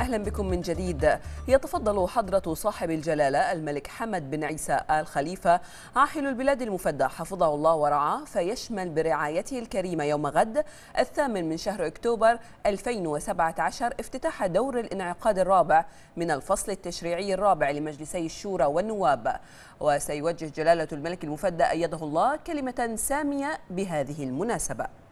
أهلا بكم من جديد يتفضل حضرة صاحب الجلالة الملك حمد بن عيسى آل خليفة عاحل البلاد المفدى حفظه الله ورعاه فيشمل برعايته الكريمة يوم غد الثامن من شهر أكتوبر 2017 افتتاح دور الانعقاد الرابع من الفصل التشريعي الرابع لمجلسي الشورى والنواب وسيوجه جلالة الملك المفدى أيده الله كلمة سامية بهذه المناسبة